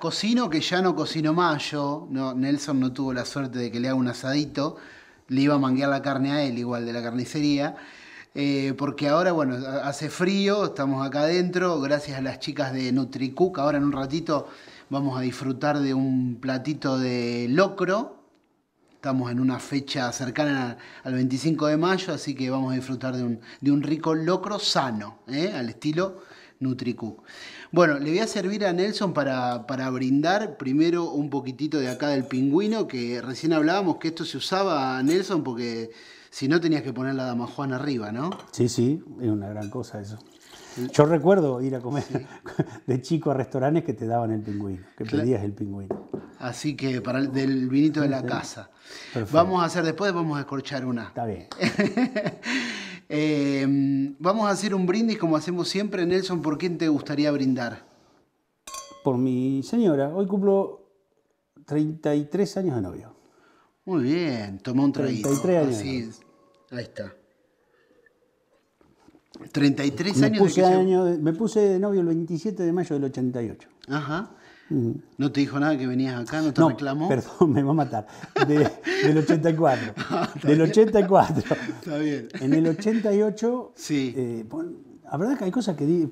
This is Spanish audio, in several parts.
cocino que ya no cocino más Nelson no tuvo la suerte de que le haga un asadito. Le iba a manguear la carne a él, igual de la carnicería. Eh, porque ahora, bueno, hace frío, estamos acá adentro, gracias a las chicas de NutriCook. Ahora en un ratito vamos a disfrutar de un platito de locro. Estamos en una fecha cercana al 25 de mayo, así que vamos a disfrutar de un, rico locro sano, ¿eh? al estilo NutriCook. Bueno, le voy a servir a Nelson para, para, brindar primero un poquitito de acá del pingüino, que recién hablábamos que esto se usaba, a Nelson, porque si no tenías que poner la dama Juana arriba, ¿no? Sí, sí, es una gran cosa eso. Yo recuerdo ir a comer de chico a restaurantes que te daban el pingüino, que pedías el pingüino. Así que para el del vinito de la casa. Vamos a hacer después, vamos a escorchar una. Está bien. Em, vamos a hacer un brindis como hacemos siempre. Nelson, ¿por quién te gustaría brindar? Por mi señora. Hoy cumplo 33 años de novio. Muy bien, tomó un traguito. 33 años. Así Ahí está. 33 años, de Me puse de novio el 27 de mayo del 88. Ajá. No te dijo nada que venías acá, no te no, Perdón, me va a matar. del 84. Ah, del 84. Está bien. En el 88. Sí. Eh, la verdad que hay cosas que,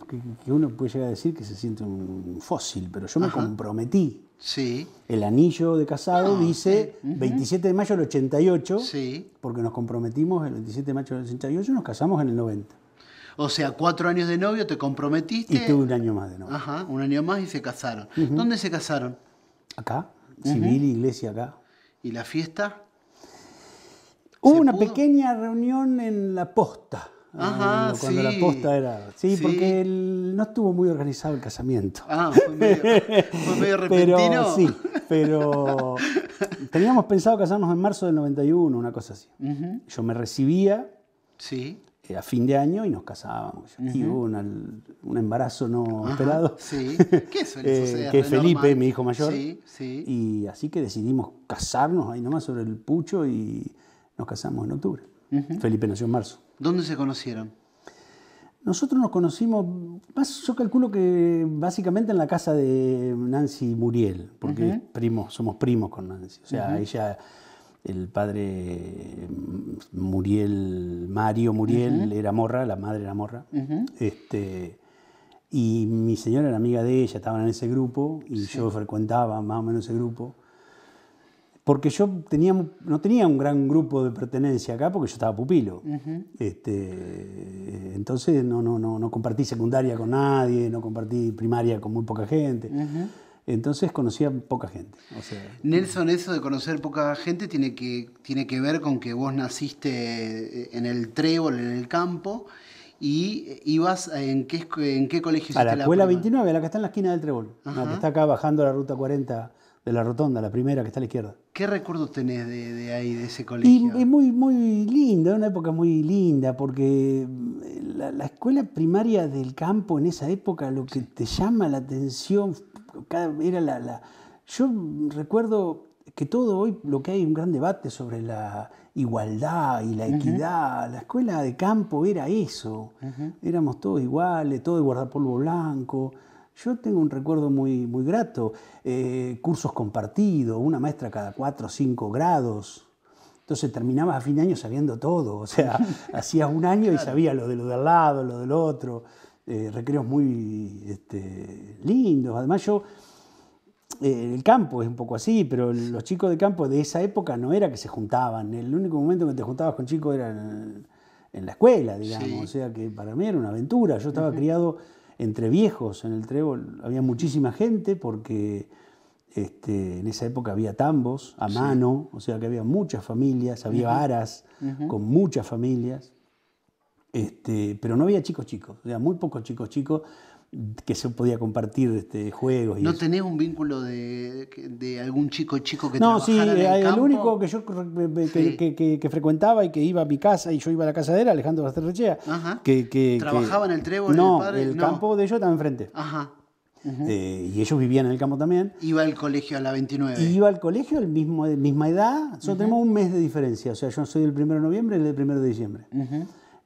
uno puede llegar a decir que se siente un fósil, pero yo me comprometí. Sí. El anillo de casado ah, dice 27 de mayo del 88, sí. porque nos comprometimos el 27 de mayo del 88 y nos casamos en el 90. O sea, cuatro años de novio, te comprometiste. Y tuve un año más de novio. Ajá, un año más y se casaron. ¿Dónde se casaron? Acá, civil, iglesia acá. ¿Y la fiesta? Hubo una pequeña reunión en la posta. Ah, Ajá, cuando la posta era. Sí, porque no estuvo muy organizado el casamiento. Ah, fue medio, repentino. Pero, sí, pero teníamos pensado casarnos en marzo del 91, una cosa así. Yo me recibía. Sí. Este, a fin de año y nos casábamos. Y hubo un embarazo no esperado. Sí, ¿qué eh, que Felipe, mi hijo mayor. Sí, sí. Y así que decidimos casarnos ahí nomás sobre el pucho y nos casamos en octubre. Felipe nació en marzo. ¿Dónde se conocieron? Nosotros nos conocimos, más yo calculo que básicamente en la casa de Nancy Muriel, porque primos, somos primos con Nancy. O sea, ella el padre mm, Muriel, Mario Muriel era morra, la madre era morra. este, y mi señora era amiga de ella, estaban en ese grupo y yo frecuentaba más o menos ese grupo. Porque yo no tenía un gran grupo de pertenencia acá porque yo estaba pupilo. este, entonces no, no, no, no compartí secundaria con nadie, no compartí primaria con muy poca gente. Entonces conocía poca gente. Nelson, eso de conocer poca gente tiene que, tiene que ver con que vos naciste eh, en el trébol, en el campo, y eh, ibas en qué, en qué colegio A la escuela 29, la que está en la esquina del trébol, la que está acá bajando la ruta 40 de la rotonda, la primera que está a la izquierda. ¿Qué recuerdos tenés de, ahí, de ese colegio? es muy, muy lindo, una época muy linda, porque eh, la, escuela primaria del campo en esa época lo que te llama la atención era Yo recuerdo que todo hoy lo que hay un gran debate sobre la igualdad y la equidad. La escuela de campo era eso. Éramos todos iguales, todo de guardapolvo blanco. Yo tengo un recuerdo muy, muy grato. Eh, cursos compartidos, una maestra cada cuatro o cinco grados. Entonces terminabas a fin de año sabiendo todo. O sea, hacías un año y sabías lo de lo del lado, lo del otro. Eh, recreos muy este, lindos. Además yo, eh, el campo es un poco así, pero los chicos de campo de esa época no era que se juntaban. El único momento que te juntabas con chicos era en, la escuela, digamos. O sea que para mí era una aventura. Yo estaba criado entre viejos en el trébol. Había muchísima gente porque... Este, en esa época había tambos a mano, o sea que había muchas familias, había varas aras con muchas familias. Este, pero no había chicos chicos, o muy pocos chicos chicos que se podía compartir este, juegos. Y ¿No tenés un vínculo de, algún chico chico que No, sí, el, eh, único que yo que, frecuentaba y que iba a mi casa y yo iba a la casa de él, Alejandro Basterrechea, que, ¿Trabajaba en el trébol? No, el, el campo de ellos estaba enfrente. Ajá. Eh, y ellos vivían en el campo también. Iba al colegio a la 29. iba al colegio el mismo, misma edad. Solo tenemos un mes de diferencia. O sea, yo soy del 1 de noviembre y el del 1 de diciembre.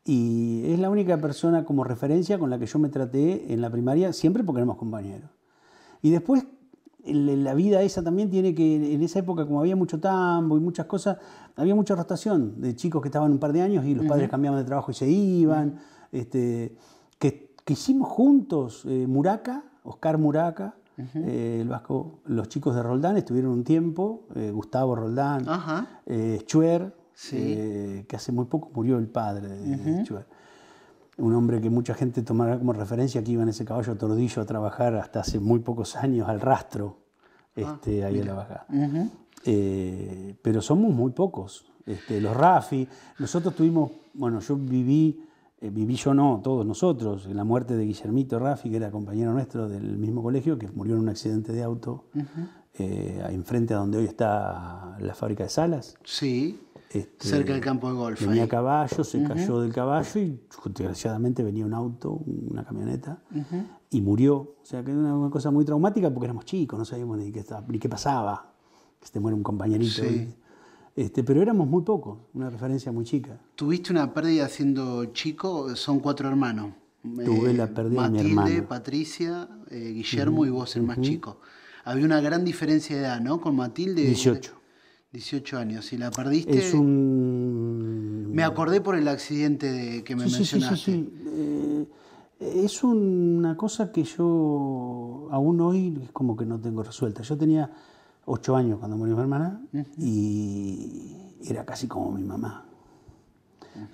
Y es la única persona como referencia con la que yo me traté en la primaria, siempre porque éramos compañeros. Y después la vida esa también tiene que, en esa época como había mucho tambo y muchas cosas, había mucha rotación de chicos que estaban un par de años y los padres cambiaban de trabajo y se iban. Este, que, hicimos juntos eh, Muraca, Oscar Muraca, eh, el vasco, los chicos de Roldán estuvieron un tiempo, eh, Gustavo Roldán, Chuer, eh, que hace muy poco murió el padre de uh Un hombre que mucha gente tomará como referencia, que iba en ese caballo tordillo a trabajar hasta hace muy pocos años al rastro, ah, este, ahí la baja eh, pero somos muy pocos. Este, los Rafi, nosotros tuvimos, bueno, yo viví eh, viví yo no, todos nosotros, la muerte de Guillermito Rafi que era compañero nuestro del mismo colegio, que murió en un accidente de auto, enfrente a donde hoy está la fábrica de salas. Sí. Este, Cerca del campo de golf. Venía a caballo, se cayó del caballo y desgraciadamente venía un auto, una camioneta, y murió. O sea, que era una, cosa muy traumática porque éramos chicos, no sabíamos ni qué, ni qué pasaba, que se te muere un compañerito. Este, pero éramos muy pocos, una referencia muy chica. ¿Tuviste una pérdida siendo chico? Son cuatro hermanos. Tuve eh, la pérdida de mi hermano. Patricia, eh, Guillermo y vos, el más chico. Había una gran diferencia de edad, ¿no? Con Matilde. 18. 18 años. ¿Y la perdiste? Es un... Me acordé por el accidente que me mencionaste. Eh, es una cosa que yo aún hoy es como que no tengo resuelta. Yo tenía 8 años cuando murió mi hermana y era casi como mi mamá.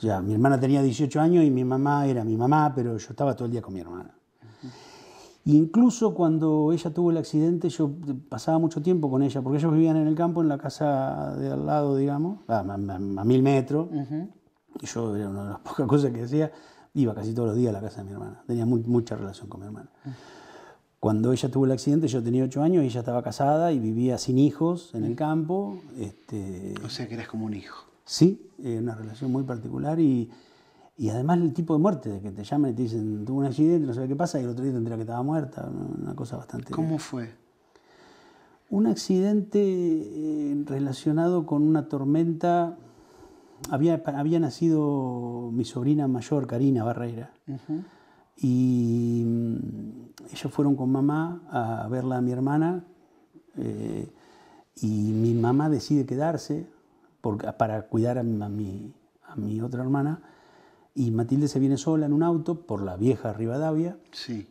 ya mi hermana tenía 18 años y mi mamá era mi mamá, pero yo estaba todo el día con mi hermana. Incluso cuando ella tuvo el accidente, yo pasaba mucho tiempo con ella, porque ellos vivían en el campo, en la casa de al lado, digamos, a, mil metros. Y yo era una de las pocas cosas que decía, iba casi todos los días a la casa de mi hermana. Tenía mucha relación con mi hermana. Cuando ella tuvo el accidente, yo tenía ocho años y ella estaba casada y vivía sin hijos en el campo. Este o sea que eras como un hijo. Sí, eh, una relación muy particular y y además el tipo de muerte, de que te llaman y te dicen, tuvo un accidente, no sé qué pasa, y el otro día te que estaba muerta, una cosa bastante... ¿Cómo fue? Un accidente eh, relacionado con una tormenta. Había, nacido mi sobrina mayor, Karina Barreira. Y mm, ellos fueron con mamá a verla a mi hermana. Eh, y mi mamá decide quedarse para cuidar a mi otra hermana. Y Matilde se viene sola en un auto por la vieja Rivadavia. Sí.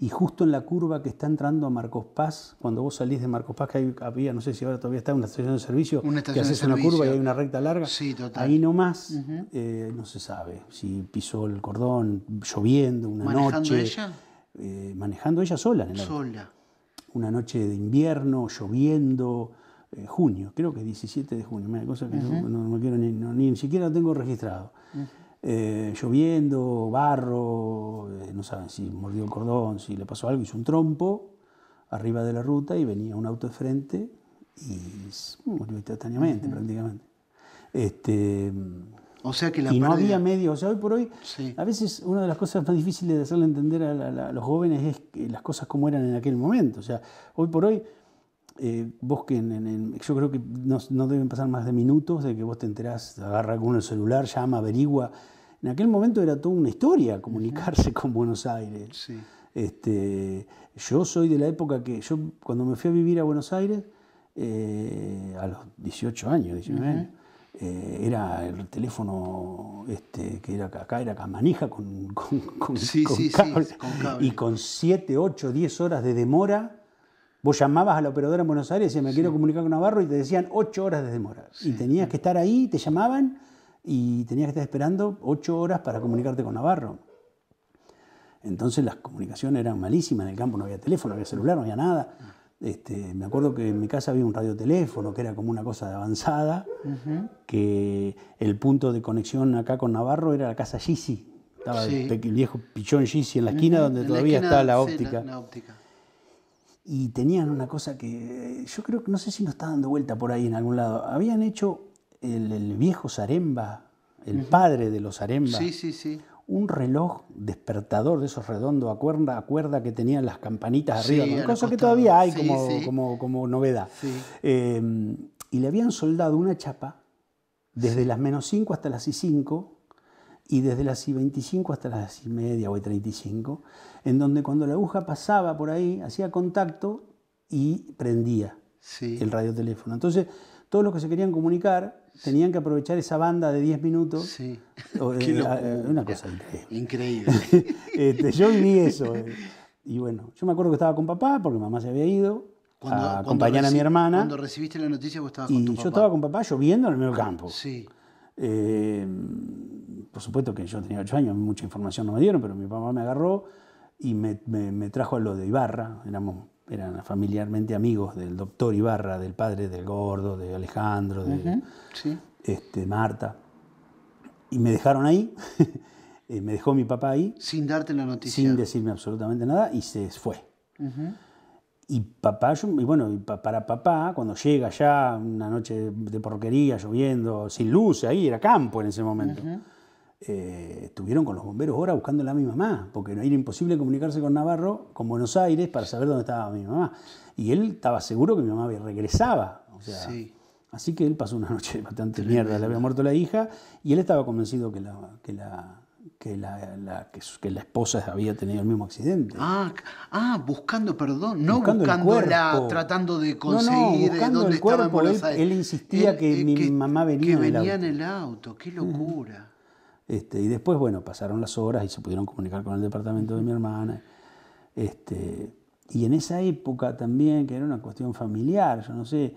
Y justo en la curva que está entrando a Marcos Paz, cuando vos salís de Marcos Paz, que había, no sé si ahora todavía está, una estación de servicio, que haces una curva y hay una recta larga. Sí, total. Ahí nomás, eh, no se sabe si pisó el cordón, lloviendo, una noche. ¿Manejando ella? Eh, manejando ella sola en Sola. Una noche de invierno, lloviendo. Eh, junio, creo que 17 de junio, una cosa que no, quiero ni, ni siquiera tengo registrado. Eh, lloviendo, barro, eh, no saben si mordió el cordón, si le pasó algo, hizo un trompo arriba de la ruta y venía un auto de frente y murió instantáneamente prácticamente. Este, o sea que la y no había O sea, hoy por hoy, a veces una de las cosas más difíciles de hacerle entender a, a, los jóvenes es las cosas como eran en aquel momento. O sea, hoy por hoy eh, en, yo creo que no, no, deben pasar más de minutos de que vos te enterás, agarra alguno el celular, llama, averigua. En aquel momento era toda una historia comunicarse con Buenos Aires. Este, yo soy de la época que yo cuando me fui a vivir a Buenos Aires, eh, a los 18 años, eh, era el teléfono este, que era acá, era manija con, con, con, y con 7, 8, 10 horas de demora Vos llamabas a la operadora en Buenos Aires y me quiero comunicar con Navarro y te decían ocho horas de demora. Y tenías que estar ahí, te llamaban y tenías que estar esperando ocho horas para comunicarte con Navarro. Entonces las comunicaciones eran malísimas, en el campo no había teléfono, no había celular, no había nada. Este, me acuerdo que en mi casa había un radioteléfono, que era como una cosa de avanzada, que el punto de conexión acá con Navarro era la casa Gisi. Estaba el, viejo pichón Gisi en la esquina donde todavía está la óptica y tenían una cosa que eh, yo creo que no sé si nos está dando vuelta por ahí en algún lado. Habían hecho el, viejo Zaremba, el padre de los Zaremba, un reloj despertador de esos redondos a cuerda, que tenían las campanitas arriba, Un cosa que todavía hay como, como, novedad. Eh, y le habían soldado una chapa desde las menos 5 hasta las 5 y desde las y 25 hasta las y media o y 35, en donde cuando la aguja pasaba por ahí, hacía contacto y prendía el el radioteléfono. Entonces, todos los que se querían comunicar tenían que aprovechar esa banda de 10 minutos. Sí. Eh, una cosa increíble. increíble. Este, yo viví eso. Eh. Y bueno, yo me acuerdo que estaba con papá porque mamá se había ido. Cuando, a acompañar a mi hermana. Cuando recibiste la noticia vos estabas y con tu papá. Yo estaba con papá lloviendo en el medio campo. Sí. Eh, por supuesto que yo tenía 8 años, mucha información no me dieron, pero mi papá me agarró y me, trajo a lo de Ibarra, éramos eran familiarmente amigos del doctor Ibarra, del padre del gordo, de Alejandro, de este, Marta. Y me dejaron ahí, eh, me dejó mi papá ahí. Sin darte la noticia. Sin decirme absolutamente nada y se fue. Y papá, bueno, y para papá, cuando llega ya una noche de porquería, lloviendo, sin luz, ahí era campo en ese momento. Eh, estuvieron con los bomberos ahora buscando a mi mamá, porque era imposible comunicarse con Navarro, con Buenos Aires, para saber dónde estaba mi mamá. Y él estaba seguro que mi mamá regresaba. O Así que él pasó una noche bastante mierda, le había muerto la hija, y él estaba convencido que la, que la, que la, que, la esposa había tenido el mismo accidente. Ah, ah buscando perdón, no buscando, tratando de conseguir no, no, eh, cuerpo, Él, insistía que, eh, mi mamá venía, que venía en, el auto. Qué locura. Este, y después, bueno, pasaron las horas y se pudieron comunicar con el departamento de mi hermana. Este, y en esa época también, que era una cuestión familiar, yo no sé,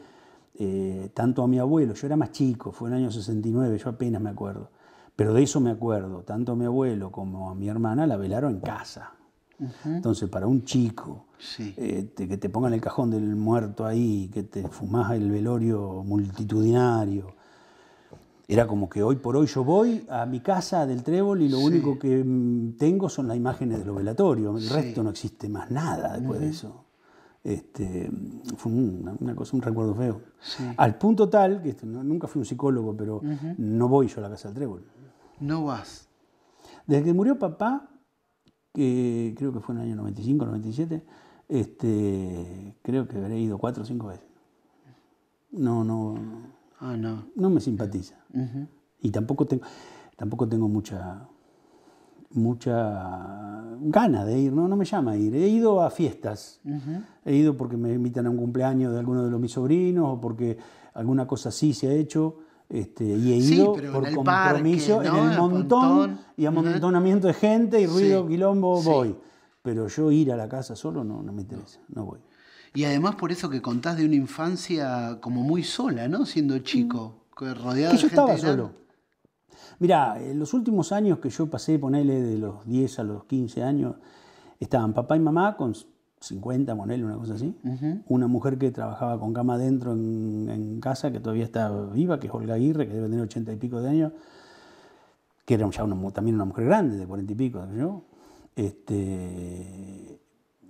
eh, tanto a mi abuelo, yo era más chico, fue en el año 69, yo apenas me acuerdo, pero de eso me acuerdo, tanto a mi abuelo como a mi hermana la velaron en casa. Entonces, para un chico, este, que te pongan el cajón del muerto ahí, que te fumás el velorio multitudinario, era como que hoy por hoy yo voy a mi casa del Trébol y lo único que mm, tengo son las imágenes del velatorio el resto no existe más nada después de eso. Este, fue una, cosa, un recuerdo feo. Al punto tal, que este, nunca fui un psicólogo, pero no voy yo a la casa del Trébol. No vas. Desde que murió papá, que creo que fue en el año 95, 97, este, creo que habré ido cuatro o cinco veces. No, no. Ah, no. me simpatiza. Y tampoco tengo, tampoco tengo mucha mucha gana de ir, no, no me llama a ir. He ido a fiestas, he ido porque me invitan a un cumpleaños de alguno de los mis sobrinos o porque alguna cosa así se ha hecho. Este, y he ido por compromiso en el montón y amontonamiento de gente y ruido, quilombo, voy. Pero yo ir a la casa solo no me interesa, no voy. Y además por eso que contás de una infancia como muy sola, ¿no? Siendo chico, rodeado que yo de gente estaba solo. Mirá, en eh, los últimos años que yo pasé, ponele de los 10 a los 15 años, estaban papá y mamá con 50, ponele, una cosa así. Una mujer que trabajaba con cama adentro en, casa, que todavía está viva, que es Olga Aguirre, que debe tener 80 y pico de años, que era ya también una mujer grande, de 40 y pico, ¿no? Este,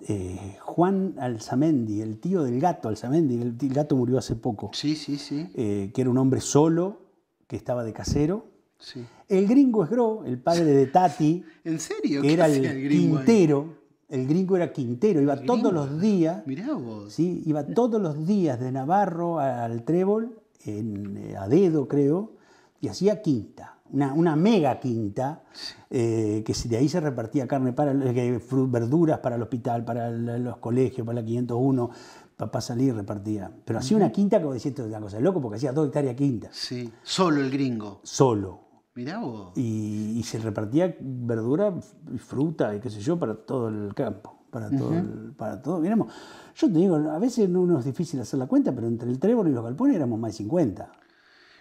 eh, Juan Alzamendi, el tío del gato Alzamendi, el, gato murió hace poco. Sí, sí, sí. Eh, que era un hombre solo, que estaba de casero. Sí. El gringo es gro, el padre de Tati. ¿En serio? era el, quintero. El gringo era quintero, iba todos los días. Mirá vos. Sí, iba todos los días de Navarro al Trébol, en, eh, a dedo creo, y hacía quinta una, mega quinta, eh, que de ahí se repartía carne para verduras para el hospital, para los colegios, para la 501, papá salía y repartía. Pero hacía una quinta como decía esto es una cosa de loco, porque hacía dos hectáreas quinta. Sí, solo el gringo. Solo. Mirá Y, se repartía verdura y fruta y qué sé yo para todo el campo. Para todo, para todo. yo te digo, a veces no, es difícil hacer la cuenta, pero entre el trébol y los galpones éramos más de 50.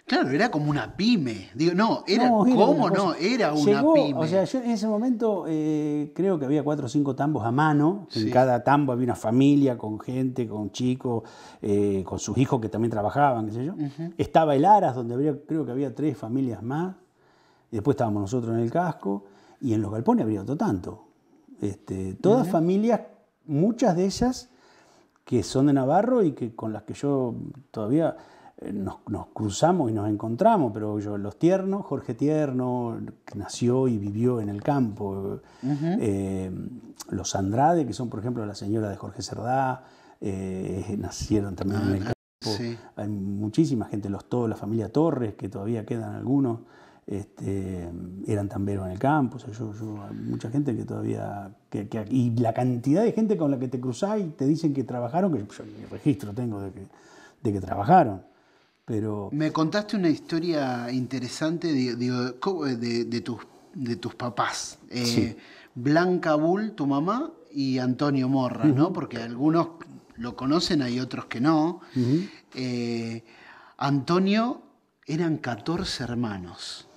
Claro, era como una pyme. Digo, no, era, ¿cómo no? Era una pyme. O sea, yo en ese momento eh, creo que había cuatro o cinco tambos a mano. En cada tambo había una familia con gente, con chicos, eh, con sus hijos que también trabajaban, qué sé yo. Estaba el Aras, donde creo que había tres familias más. Después estábamos nosotros en el casco. Y en los galpones había otro tanto. Este, todas familias, muchas de ellas que son de Navarro y que con las que yo todavía nos, cruzamos y nos encontramos, pero yo, los tiernos, Jorge Tierno, nació y vivió en el campo, eh, los Andrade, que son por ejemplo la señora de Jorge Cerdá, eh, nacieron también en el campo, hay muchísima gente, los todos, la familia Torres, que todavía quedan algunos, este, eran tamberos en el campo, yo, hay mucha gente que todavía, y la cantidad de gente con la que te cruzás y te dicen que trabajaron, que yo, yo registro tengo de que trabajaron. Me contaste una historia interesante eh, de, tus, papás. Eh, Blanca Bull, tu mamá, y Antonio Morra, ¿no? Porque algunos lo conocen, hay otros que no. Eh, Antonio, eran 14 hermanos.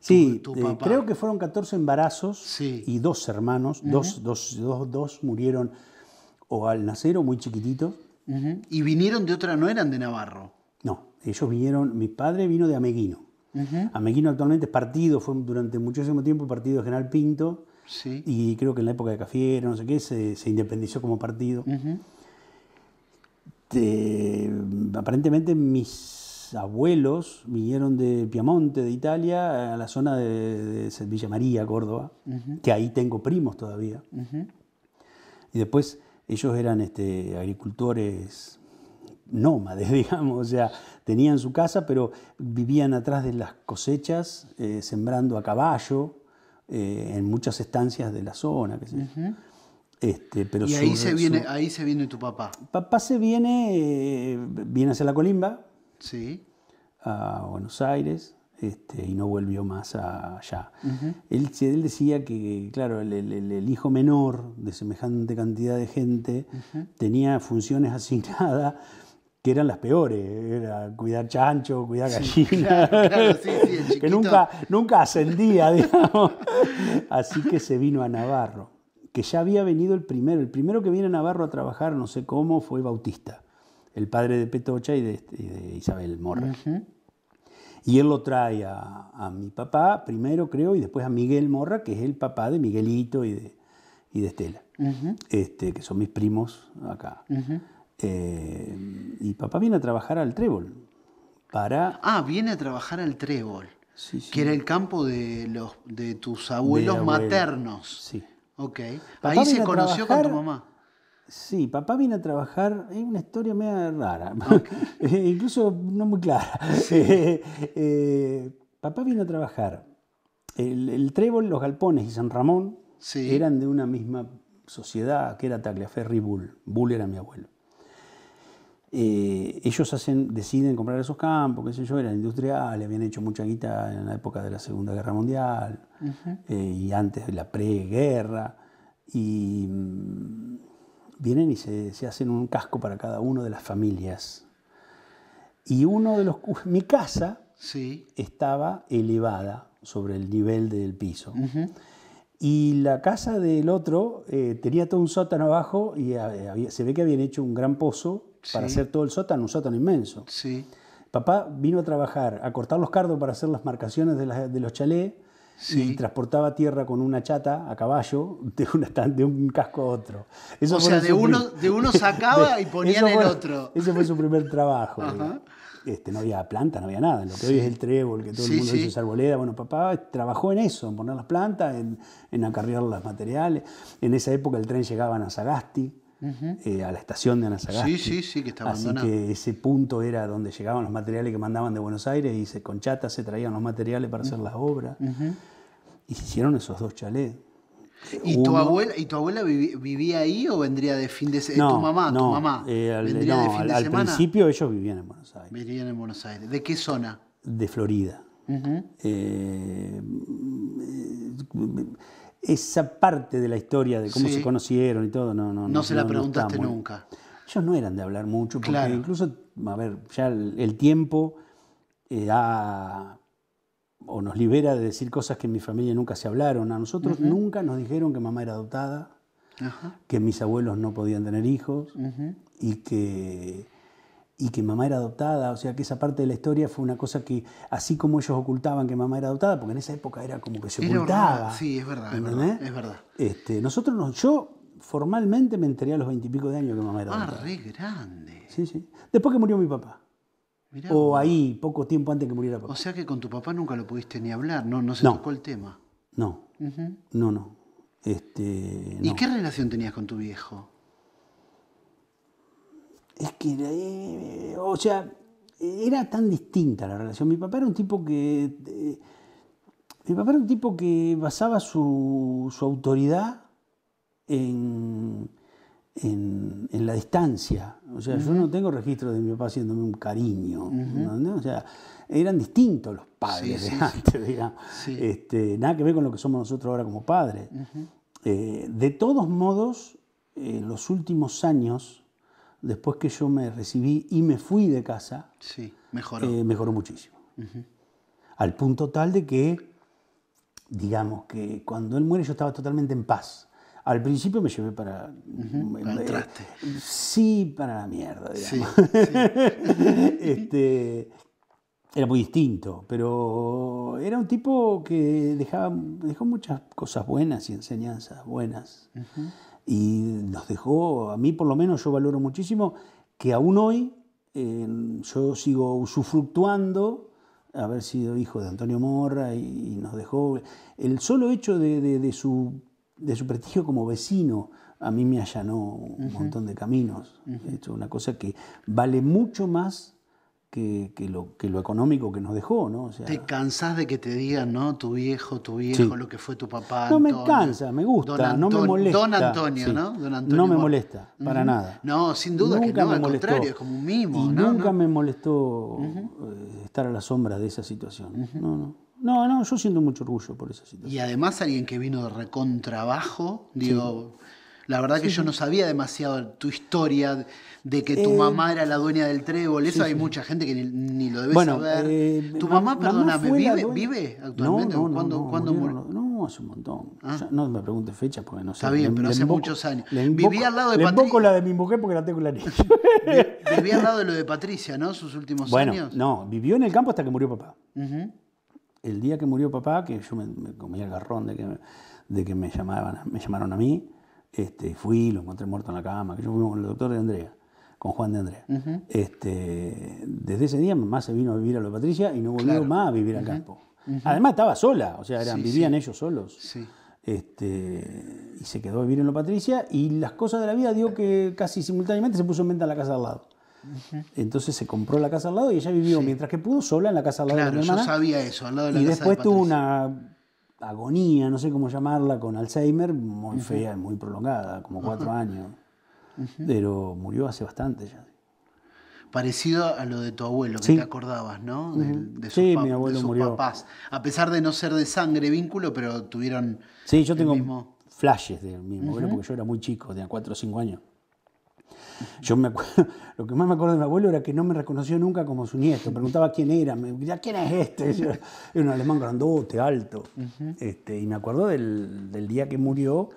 Sí, creo que fueron 14 embarazos y dos hermanos, dos, murieron o al nacer o muy chiquititos. Y vinieron de otra, no eran de Navarro. Ellos vinieron, mi padre vino de Ameguino. Ameguino actualmente es partido, fue durante muchísimo tiempo partido de General Pinto. Sí. Y creo que en la época de Cafiero, no sé qué, se, independició independizó como partido. aparentemente mis abuelos vinieron de Piamonte, de Italia, a la zona de, de Villa María, Córdoba, que ahí tengo primos todavía. Y después ellos eran este, agricultores nómades, digamos, o sea, tenían su casa, pero vivían atrás de las cosechas, eh, sembrando a caballo, eh, en muchas estancias de la zona, Este, pero y ahí, se viene, ahí se viene tu papá. Papá se viene, eh, viene hacia la colimba, sí. a Buenos Aires, este, y no volvió más allá. él, decía que, claro, el, hijo menor de semejante cantidad de gente tenía funciones asignadas que eran las peores, era cuidar chancho, cuidar gallina, que nunca, nunca ascendía, digamos. Así que se vino a Navarro, que ya había venido el primero, el primero que viene a Navarro a trabajar, no sé cómo, fue Bautista, el padre de Petocha y de, Isabel Morra. Y él lo trae a, mi papá primero, creo, y después a Miguel Morra, que es el papá de Miguelito y de, y de Estela, este, que son mis primos acá. Eh, y papá viene a trabajar al trébol. Para... Ah, viene a trabajar al trébol. Que era el campo de, los, de tus abuelos maternos. Sí. Ok. Ahí se conoció con tu mamá. Sí, papá viene a trabajar, es una historia media rara, eh, incluso no muy clara. Eh, papá vino a trabajar. El, Trébol, los Galpones y San Ramón eran de una misma sociedad que era Tagliaferri Bull. Bull era mi abuelo. Eh, ellos hacen, deciden comprar esos campos, que sé yo, eran industriales, habían hecho mucha guita en la época de la Segunda Guerra Mundial eh, y antes de la preguerra. Y mm, vienen y se, se, hacen un casco para cada una de las familias. Y uno de los. Mi casa sí. estaba elevada sobre el nivel del piso. Y la casa del otro eh, tenía todo un sótano abajo y se ve que habían hecho un gran pozo para hacer todo el sótano, un sótano inmenso. Sí. Papá vino a trabajar, a cortar los cardos para hacer las marcaciones de, los chalés y transportaba tierra con una chata a caballo de, un casco a otro. Eso o sea, de uno, sacaba y ponía en el otro. Ese fue su primer trabajo. Este, no había planta no había nada. Lo que hoy es el trébol, que todo el mundo dice es arboleda. Bueno, papá trabajó en eso, en poner las plantas, en, acarrear los materiales. En esa época el tren llegaba a Sagasti eh, a la estación de Anasagasti. Sí, sí, sí, que está Así que ese punto era donde llegaban los materiales que mandaban de Buenos Aires y se, con chata se traían los materiales para hacer las obras. Y se hicieron esos dos chalés ¿Y tu abuela, ¿y tu abuela vivía, ahí o vendría de fin de semana? No, tu mamá, al, principio ellos vivían en Buenos Aires. Vivían en Buenos Aires. ¿De qué zona? De Florida. Eh, esa parte de la historia de cómo se conocieron y todo, no, no, no. se la preguntaste nunca. Ellos no eran de hablar mucho, porque claro. incluso, a ver, ya el, tiempo eh, o nos libera de decir cosas que en mi familia nunca se hablaron. A nosotros nunca nos dijeron que mamá era adoptada, que mis abuelos no podían tener hijos y que y que mamá era adoptada, o sea que esa parte de la historia fue una cosa que, así como ellos ocultaban que mamá era adoptada, porque en esa época era como que se ocultaba. Sí, es verdad, es verdad, es verdad. Este, nosotros no, yo formalmente me enteré a los veintipico de años que mamá era ah, adoptada. Ah, re grande. Sí, sí. Después que murió mi papá. o ahí, poco tiempo antes que muriera papá. O sea que con tu papá nunca lo pudiste ni hablar, no, no se tocó el tema. No, no, no. Este, no. ¿Y qué relación tenías con tu viejo? es que, eh, o sea, era tan distinta la relación. Mi papá era un tipo que... Eh, mi papá era un tipo que basaba su, autoridad en, la distancia. O sea, yo no tengo registro de mi papá haciéndome un cariño. O sea, eran distintos los padres de antes, digamos. Este, nada que ver con lo que somos nosotros ahora como padres. Eh, de todos modos, en los últimos años después que yo me recibí y me fui de casa, mejoró. Eh, mejoró muchísimo. Al punto tal de que, digamos que cuando él muere yo estaba totalmente en paz. Al principio me llevé para... sí, para la mierda, digamos. Este, era muy distinto, pero era un tipo que dejaba, dejó muchas cosas buenas y enseñanzas buenas y nos dejó, a mí por lo menos yo valoro muchísimo, que aún hoy eh, yo sigo usufructuando haber sido hijo de Antonio Morra y, nos dejó el solo hecho de, su, prestigio como vecino, a mí me allanó un montón de caminos. Es una cosa que vale mucho más que, lo, que lo económico que nos dejó, ¿no? te cansás de que te digan, ¿no? Tu viejo, tu viejo, lo que fue tu papá. no me cansa, me gusta, no me molesta. Don Antonio, ¿no? No me molesta, para nada. No, sin duda que no, contrario, es como un mimo. Y nunca me molestó eh, estar a la sombra de esa situación. No, no. yo siento mucho orgullo por esa situación. Y además alguien que vino de recontrabajo, digo, la verdad que yo no sabía demasiado tu historia de que tu eh, mamá era la dueña del trébol. Eso hay mucha gente que ni, lo debe saber. Eh, ¿Tu mamá, perdóname, vive, vive, actualmente? No, no, ¿Cuándo, no, murió? No, hace un montón. Ah. no me preguntes fechas porque no sé. Está bien, pero hace muchos años. Invoco, Vivía al lado de Patricia. la de mi mujer porque la tengo la niña. Vivía al lado de lo de Patricia, ¿no? Sus últimos bueno, años. No, vivió en el campo hasta que murió papá. El día que murió papá, que yo me, comía el garrón de que, de que me, llamaban, me llamaron a mí, este, fui, lo encontré muerto en la cama, que yo fui con el doctor de Andrea, con Juan de Andrea. este, desde ese día mamá se vino a vivir a la Patricia y no volvió más a vivir al campo. Además estaba sola, o sea, vivían ellos solos. Este, y se quedó a vivir en lo Patricia y las cosas de la vida dio que casi simultáneamente se puso en venta la casa al lado. Entonces se compró la casa al lado y ella vivió mientras que pudo sola en la casa al lado de mi hermana. Yo sabía eso, al lado de la y después tuvo una agonía, no sé cómo llamarla, con Alzheimer, muy fea muy prolongada, como cuatro años. Pero murió hace bastante ya. Parecido a lo de tu abuelo, que te acordabas, ¿no? De, sus sí, mi abuelo murió. papás. A pesar de no ser de sangre vínculo, pero tuvieron. Sí, yo tengo flashes del mismo abuelo, porque yo era muy chico, tenía cuatro o cinco años. Yo me acuerdo, lo que más me acuerdo de mi abuelo era que no me reconoció nunca como su nieto. Preguntaba quién era, me decía, ¿quién es este? era un alemán grandote, alto. este, y me acuerdo del, del, día que murió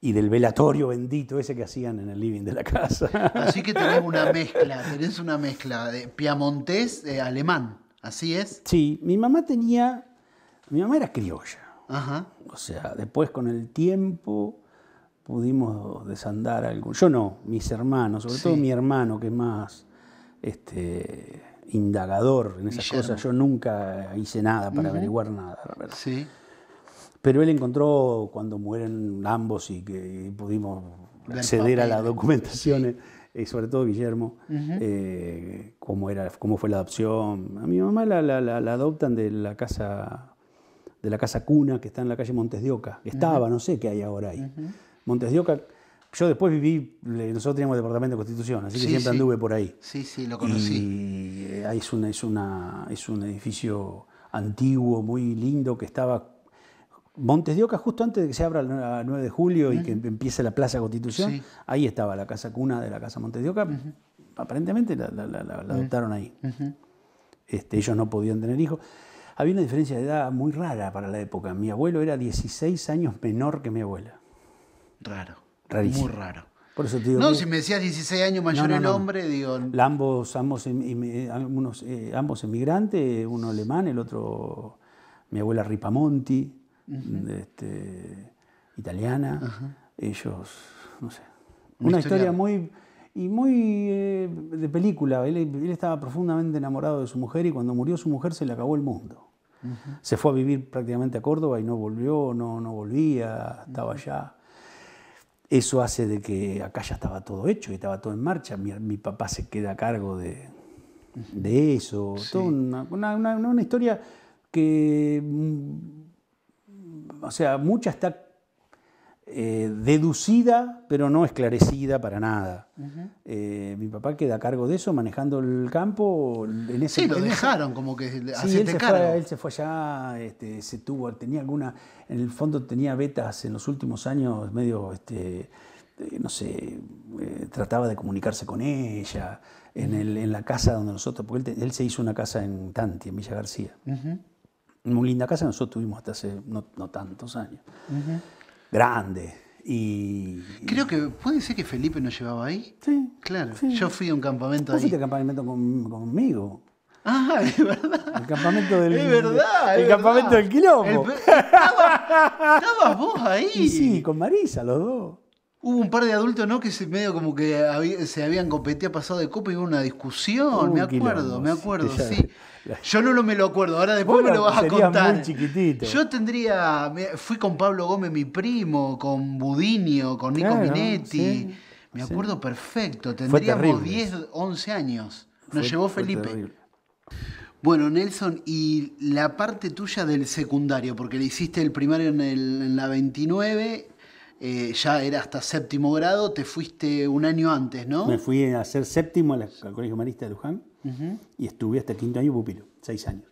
y del velatorio bendito ese que hacían en el living de la casa. Así que tenés una mezcla, tenés una mezcla de piamontés eh, alemán, ¿así es? Sí, mi mamá tenía, mi mamá era criolla. O sea, después con el tiempo pudimos desandar algo. Yo no, mis hermanos, sobre todo mi hermano que es más este, indagador en esas cosas. Yo nunca hice nada para averiguar nada, Sí. Pero él encontró cuando mueren ambos y que pudimos acceder a las documentaciones, y eh, sobre todo Guillermo, eh, cómo, era, cómo fue la adopción. A mi mamá la, adoptan de la casa de la casa cuna que está en la calle Montes de Oca. Estaba, no sé qué hay ahora ahí. Montes de Oca. Yo después viví, nosotros teníamos el departamento de Constitución, así que siempre anduve por ahí. Sí, sí, lo conocí. Y eh, es, una, es, una, es un edificio antiguo, muy lindo, que estaba Montes de Oca, justo antes de que se abra el 9 de julio y que empiece la Plaza Constitución, ahí estaba la casa cuna de la Casa Montes de Oca. Aparentemente la, adoptaron ahí. Este, ellos no podían tener hijos. Había una diferencia de edad muy rara para la época. Mi abuelo era 16 años menor que mi abuela. Raro. Muy raro. Por eso no, si me decías 16 años mayor en hombre, digo. ambos, ambos, em-, em-, eh, eh, ambos emigrantes, uno alemán, el otro, mi abuela Ripamonti, este, italiana. Ellos, no sé. Una, historia, muy. Y muy eh, de película. Él, estaba profundamente enamorado de su mujer y cuando murió su mujer se le acabó el mundo. Se fue a vivir prácticamente a Córdoba y no volvió, no, no volvía, estaba allá eso hace de que acá ya estaba todo hecho y estaba todo en marcha. Mi, papá se queda a cargo de, eso. una, historia que, mm, o sea, mucha está eh, deducida, pero no esclarecida para nada. Eh, mi papá queda a cargo de eso, manejando el campo. En ese, sí, lo dejaron, como que sí, él se, Fue, él se fue allá, este, se tuvo, tenía alguna, en el fondo tenía vetas en los últimos años, medio, este, eh, no sé, trataba de comunicarse con ella, en, la casa donde nosotros, porque él, se hizo una casa en Tanti, en Villa García. Muy linda casa, nosotros tuvimos hasta hace no, tantos años grande. Y, Creo que puede ser que Felipe nos llevaba ahí. Sí. Claro. Yo fui a un campamento ¿Vos ahí. un campamento conmigo? Ah, es verdad. El campamento del. Es verdad. El campamento del quilombo. Estabas vos ahí. sí, con Marisa, los dos. Hubo un par de adultos, ¿no? Que se, medio como que se habían competido pasado de copa y hubo una discusión, me acuerdo, me acuerdo, sí. Yo no me lo acuerdo, ahora después me lo vas a contar. Yo tendría. Fui con Pablo Gómez, mi primo, con Budinio, con Nico Minetti. me acuerdo perfecto. Tendríamos 10, 11 años. Nos llevó Felipe. Bueno, Nelson, y la parte tuya del secundario, porque le hiciste el primario en, la 29, eh, ya era hasta séptimo grado, te fuiste un año antes, ¿no? Me fui a hacer séptimo al Colegio Humanista de Luján y estuve hasta el quinto año pupilo, seis años.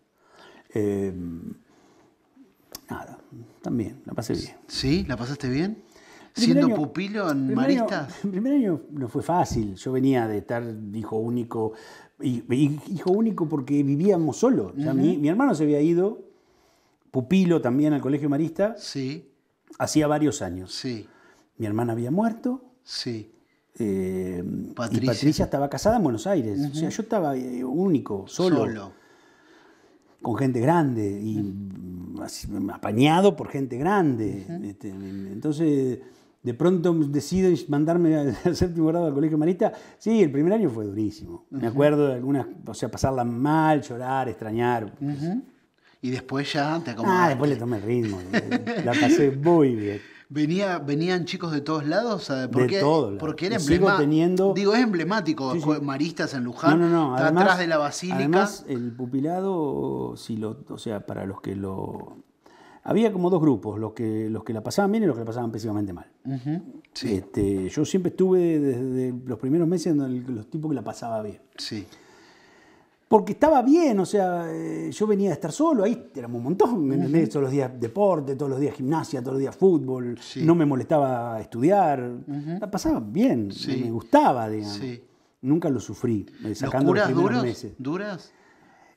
Em, nada, también, la pasé bien. ¿Sí? ¿La pasaste bien? ¿Siendo pupilo en Maristas? el primer año no fue fácil. Yo venía de estar hijo único, hijo único porque vivíamos solos. mi, mi, hermano se había ido, pupilo también al colegio Marista. Sí. Hacía varios años. Sí. Mi hermana había muerto. Sí. Em, Patricia. Y Patricia estaba casada en Buenos Aires. O sea, yo estaba eh, único, solo. Con gente grande y apañado por gente grande. Este, entonces, de pronto decido mandarme al séptimo grado al colegio marista. Sí, el primer año fue durísimo. Me acuerdo de algunas, o sea, pasarla mal, llorar, extrañar. Y después ya te Ah, después le tomé el ritmo. Eh, la pasé muy bien venía, venían chicos de todos lados. Porque, de Porque era emblemático. Teniendo... Digo, es emblemático. Maristas en Luján. atrás de la basílica. Además, el pupilado, si lo, o sea, para los que lo. Había como dos grupos, los que, los que la pasaban bien y los que la pasaban pésimamente mal. este, yo siempre estuve desde los primeros meses en los tipos que la pasaba bien. Sí porque estaba bien, o sea, eh, yo venía a estar solo, ahí éramos un montón, Todos los días deporte, todos los días gimnasia, todos los días fútbol, no me molestaba estudiar, pasaba bien, me gustaba, digamos. Nunca lo sufrí, eh, sacando los, meses. ¿Duras?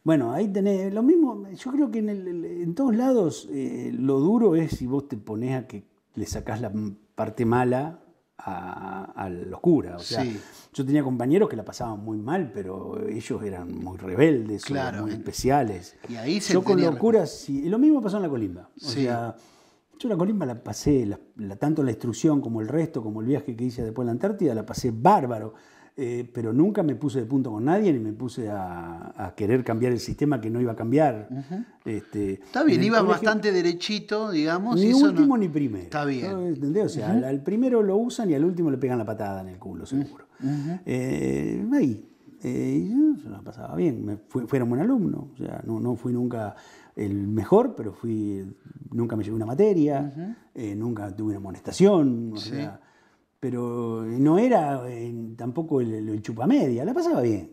Bueno, ahí tenés lo mismo, yo creo que en, todos lados eh, lo duro es si vos te pones a que le sacás la parte mala a, a locura. O sea, yo tenía compañeros que la pasaban muy mal, pero ellos eran muy rebeldes, muy especiales. Y ahí se yo con locuras sí. Y lo mismo pasó en la colimba. O sea, yo la colimba la pasé, tanto la instrucción como el resto, como el viaje que hice después a la Antártida, la pasé bárbaro. Eh, pero nunca me puse de punto con nadie ni me puse a, querer cambiar el sistema que no iba a cambiar. Este, Está bien, iba bastante derechito, digamos. Ni último ni primero. Está bien. ¿Entendés? O sea, al, primero lo usan y al último le pegan la patada en el culo, seguro. Eh, ahí. Eh, se pasaba bien, me fue, fueron buen alumno, o sea, no, fui nunca el mejor, pero fui, nunca me llevé una materia, eh, nunca tuve una amonestación, o sea, pero no era eh, tampoco el, chupa chupamedia, la pasaba bien.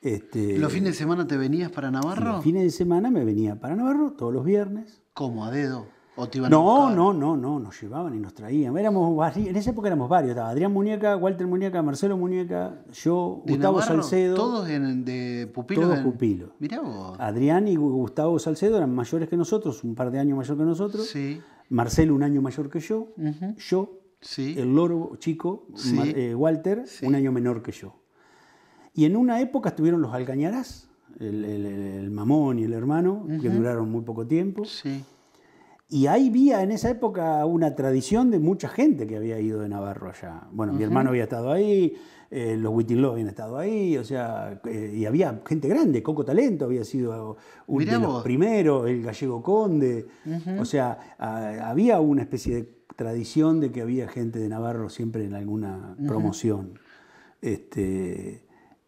Este, ¿Los fines de semana te venías para Navarro? Los fines de semana me venía para Navarro todos los viernes. ¿como ¿A dedo? ¿O no, no, no, no, nos llevaban y nos traían. Éramos, en esa época éramos varios. Adrián Muñeca, Walter Muñeca, Marcelo Muñeca, yo, Gustavo Salcedo. Todos en, de pupilo. Todos pupilo. Adrián y Gustavo Salcedo eran mayores que nosotros, un par de años mayor que nosotros. Sí. Marcelo un año mayor que yo. Yo, el loro chico, eh, Walter, un año menor que yo. Y en una época estuvieron los Alcañarás, el, mamón y el hermano, que duraron muy poco tiempo. Y ahí había en esa época una tradición de mucha gente que había ido de Navarro allá. Bueno, mi hermano había estado ahí, eh, los Whittinglow habían estado ahí, o sea, eh, y había gente grande, Coco Talento había sido uno de los primeros, el gallego Conde, o sea, había una especie de tradición de que había gente de Navarro siempre en alguna promoción. este,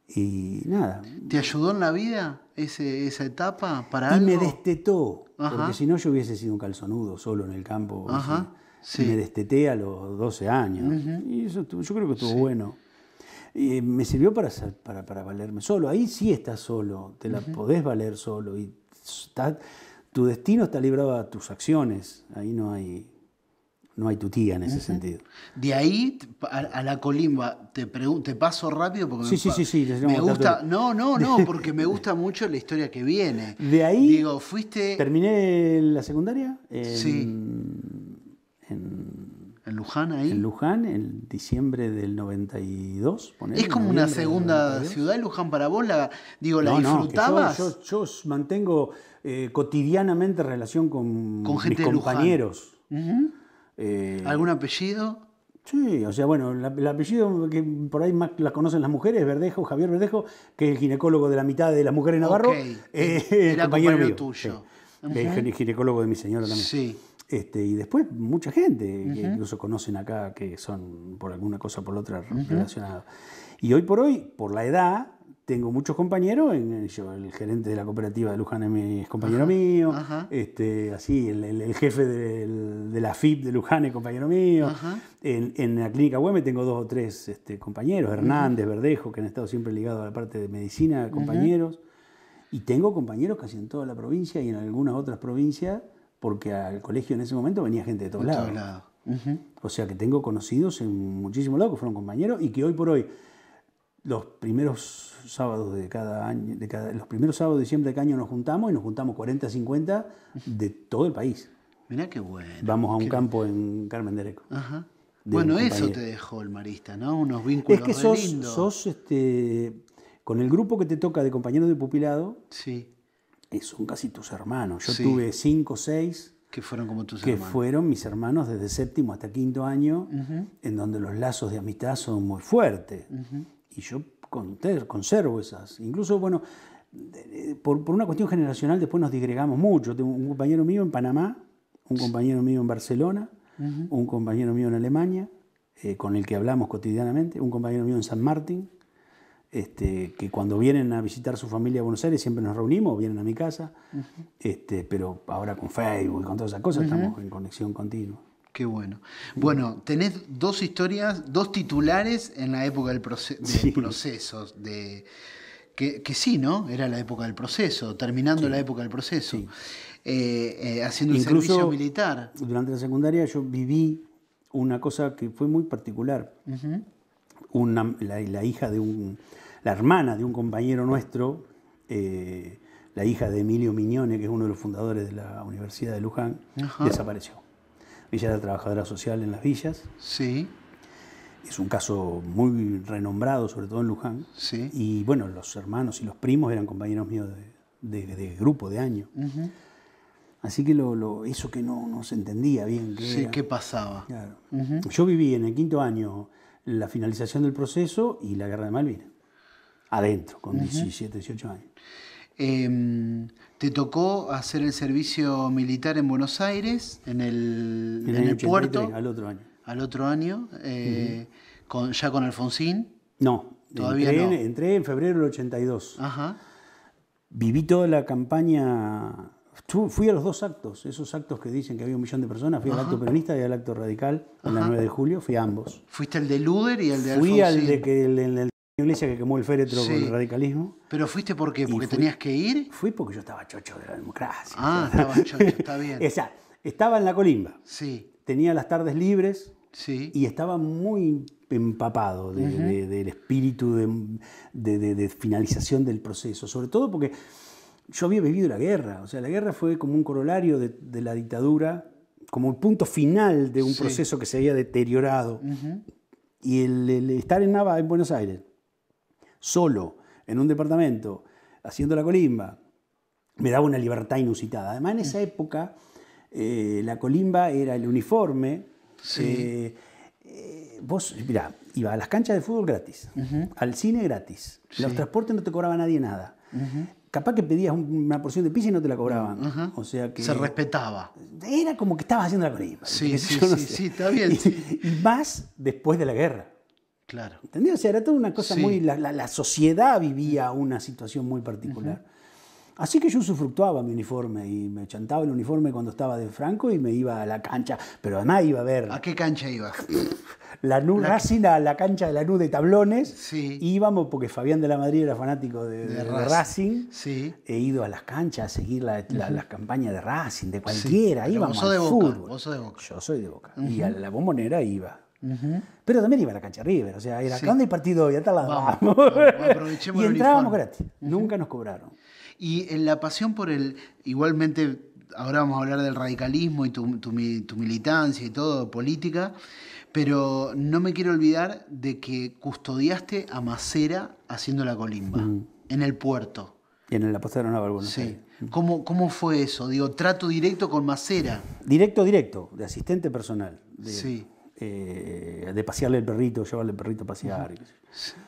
y nada. ¿Te ayudó en la vida ese, esa etapa para y me destetó, porque si no yo hubiese sido un calzonudo solo en el campo. Ajá. Sí. Me desteté a los 12 años. Y eso yo creo que estuvo bueno. Y me sirvió para, para, para, valerme solo. Ahí sí estás solo, te la podés valer solo. Y está, tu destino está librado a tus acciones. Ahí no hay no hay tutía en ese sentido. De ahí a, la colimba, te, te paso rápido porque sí, me, sí, sí, me gusta. No, no, no, porque me gusta mucho la historia que viene. De ahí. Digo, fuiste. Terminé la secundaria. En, sí. En, Luján ahí? En Luján, en diciembre del 92. es como una segunda ciudad, Luján, para vos. La, digo, ¿la disfrutabas? yo, mantengo eh, cotidianamente relación con, gente mis compañeros. De eh, ¿Algún apellido? Sí, o sea, bueno, el apellido que por ahí más las conocen las mujeres, Verdejo, Javier Verdejo, que es el ginecólogo de la mitad de las mujeres en Navarro. Eh, compañero, tuyo. el ginecólogo de mi señora también. Este, y después mucha gente que incluso conocen acá que son por alguna cosa o por otra relacionada Y hoy por hoy, por la edad, tengo muchos compañeros, en, yo, el gerente de la cooperativa de Luján es compañero mío, Este, así, el, jefe de la FIP de Luján es compañero mío, en, la clínica Güeme tengo dos o tres este, compañeros, Hernández, Verdejo, que han estado siempre ligados a la parte de medicina, compañeros, y tengo compañeros casi en toda la provincia y en algunas otras provincias, porque al colegio en ese momento venía gente de todos lados. O sea que tengo conocidos en muchísimos lados que fueron compañeros y que hoy por hoy los primeros sábados de cada año, de cada, los primeros sábados de diciembre de cada año nos juntamos y nos juntamos 40, 50 de todo el país. Mirá qué bueno. Vamos a un campo en Carmen de Areco. bueno, eso te dejó el marista, ¿no? Unos vínculos es que sos, sos este, con el grupo que te toca de compañeros de pupilado. Sí. Eh, son casi tus hermanos. Yo tuve cinco, seis. Que fueron como tus que hermanos. Que fueron mis hermanos desde séptimo hasta quinto año, en donde los lazos de amistad son muy fuertes. Y yo conservo esas. Incluso, bueno, eh, por, una cuestión generacional después nos digregamos mucho. Tengo un compañero mío en Panamá, un compañero mío en Barcelona, un compañero mío en Alemania, eh, con el que hablamos cotidianamente, un compañero mío en San Martín, este, que cuando vienen a visitar su familia a Buenos Aires siempre nos reunimos, vienen a mi casa, este, pero ahora con Facebook y con todas esas cosas estamos en conexión continua. Qué bueno. Bueno, tenés dos historias, dos titulares en la época del, proceso, de, que, que, sí, ¿no? Era la época del proceso, terminando la época del proceso, eh, eh, haciendo servicio militar. Durante la secundaria yo viví una cosa que fue muy particular. la, hija de un, la hermana de un compañero nuestro, eh, la hija de Emilio Miñone, que es uno de los fundadores de la Universidad de Luján, desapareció. Villa de Trabajadora Social en las villas. Sí. Es un caso muy renombrado, sobre todo en Luján. Sí. Y bueno, los hermanos y los primos eran compañeros míos de, grupo, de año. Así que lo, eso que no, no, se entendía bien. Qué sí, qué pasaba. Claro. Yo viví en el quinto año la finalización del proceso y la guerra de Malvinas. Adentro, con 17, 18 años. Eh, te tocó hacer el servicio militar en Buenos Aires, en el, en el, puerto. Al otro año. Al otro año, eh, con, ya con Alfonsín. No, todavía entré, no. Entré en febrero del 82. Ajá. Viví toda la campaña. Fui a los dos actos, esos actos que dicen que había un millón de personas. Fui al acto peronista y al acto radical, en la 9 de julio, fui a ambos. ¿Fuiste el de Luder y el de Alfonsín? Fui al de que el iglesia que quemó el féretro con el radicalismo. ¿Pero fuiste por ¿Porque tenías que ir? Fui porque yo estaba chocho de la democracia. Ah, estaba chocho, está bien. estaba en la colimba. Sí. Tenía las tardes libres. Sí. Y estaba muy empapado del espíritu de, finalización del proceso, sobre todo porque yo había vivido la guerra, o sea, la guerra fue como un corolario de, la dictadura, como el punto final de un proceso que se había deteriorado. Y el, el estar en Nava, en Buenos Aires, solo, en un departamento, haciendo la colimba, me daba una libertad inusitada. Además, en esa mm. época, eh, la colimba era el uniforme. Sí. Eh, eh, vos, mira iba a las canchas de fútbol gratis, al cine gratis, los transportes no te cobraba nadie nada. capaz que pedías una porción de pizza y no te la cobraban. O sea que. Se respetaba. Era como que estabas haciendo la colimba. Sí, sí, sí, está bien. y, más después de la guerra. Claro. ¿Entendido? O sea, era toda una cosa muy. La, sociedad vivía una situación muy particular. Así que yo usufructuaba mi uniforme y me chantaba el uniforme cuando estaba de Franco y me iba a la cancha. Pero además iba a ver. ¿A qué cancha iba? la NU, Racing a la cancha de la NU de tablones. Sí. Íbamos, porque Fabián de la Madrid era fanático de, Racing. Sí. He ido a las canchas a seguir las campañas de Racing, de cualquiera. Iba Íbamos vos fútbol. Yo soy de Boca. Y a la bombonera iba. Pero también iba a la cancha River, o sea, era grande el partido y la y entrábamos gratis, nunca nos cobraron. Y en la pasión por el, igualmente, ahora vamos a hablar del radicalismo y tu, militancia y todo, política, pero no me quiero olvidar de que custodiaste a Macera haciendo la colimba, en el puerto. Y en el apostadero Nueva sí. ¿Cómo, fue eso? Digo, trato directo con Macera. Directo, directo, de asistente personal. Sí. Eh, de pasearle el perrito, llevarle el perrito a pasear.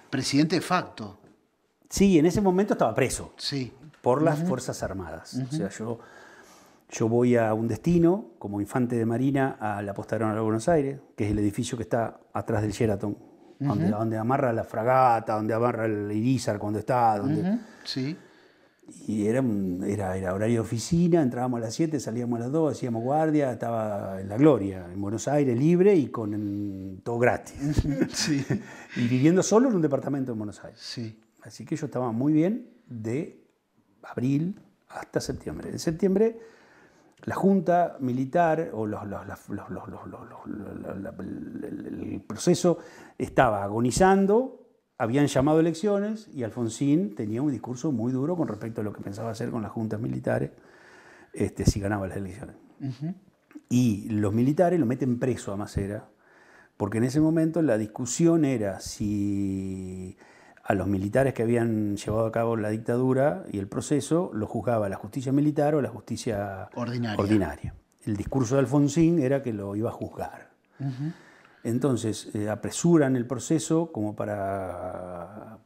Presidente de facto. Sí, en ese momento estaba preso. Sí. Por las Fuerzas Armadas. O sea, yo, yo voy a un destino como infante de marina a la Posta de Buenos Aires, que es el edificio que está atrás del Sheraton, donde, donde, amarra la fragata, donde amarra el Irizar cuando está. Donde... Sí y era, horario de oficina, entrábamos a las 7, salíamos a las 2, hacíamos guardia, estaba en la gloria, en Buenos Aires libre y con todo gratis. y viviendo solo en un departamento en Buenos Aires. Así que yo estaba muy bien de abril hasta septiembre. En septiembre la junta militar o los, el proceso estaba agonizando habían llamado elecciones y Alfonsín tenía un discurso muy duro con respecto a lo que pensaba hacer con las juntas militares este, si ganaba las elecciones. Y los militares lo meten preso a Macera, porque en ese momento la discusión era si a los militares que habían llevado a cabo la dictadura y el proceso lo juzgaba la justicia militar o la justicia ordinaria. El discurso de Alfonsín era que lo iba a juzgar. Entonces, eh, apresuran el proceso como para